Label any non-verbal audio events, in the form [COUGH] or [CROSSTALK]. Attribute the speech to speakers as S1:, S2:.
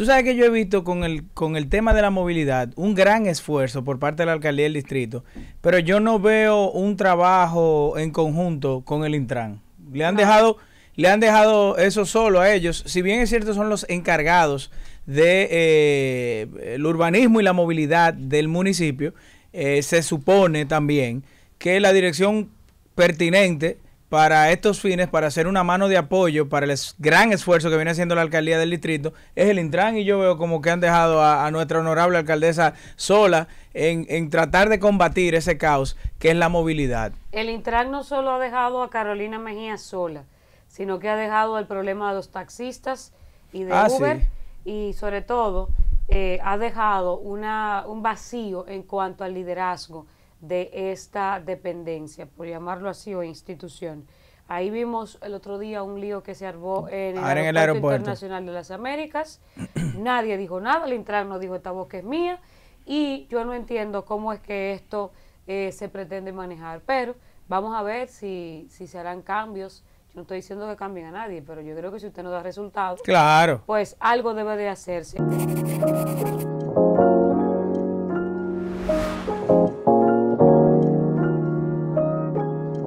S1: Tú sabes que yo he visto con el, con el tema de la movilidad un gran esfuerzo por parte de la alcaldía del distrito, pero yo no veo un trabajo en conjunto con el Intran. Le han ah. dejado le han dejado eso solo a ellos. Si bien es cierto, son los encargados del de, eh, urbanismo y la movilidad del municipio, eh, se supone también que la dirección pertinente para estos fines, para hacer una mano de apoyo para el gran esfuerzo que viene haciendo la alcaldía del distrito, es el Intran y yo veo como que han dejado a, nuestra honorable alcaldesa sola en, tratar de combatir ese caos que es la movilidad.
S2: El Intran no solo ha dejado a Carolina Mejía sola, sino que ha dejado el problema de los taxistas y de ah, Uber y sobre todo eh, ha dejado un vacío en cuanto al liderazgo de esta dependencia, por llamarlo así, o institución. Ahí vimos el otro día un lío que se armó en el, aeropuerto, Internacional de las Américas. [CLEARS THROAT] Nadie dijo nada, el Intran no dijo esta voz que es mía y yo no entiendo cómo es que esto eh, se pretende manejar, pero vamos a ver si, se harán cambios. Yo no estoy diciendo que cambien a nadie, pero yo creo que si usted no da resultados, claro. pues algo debe de hacerse.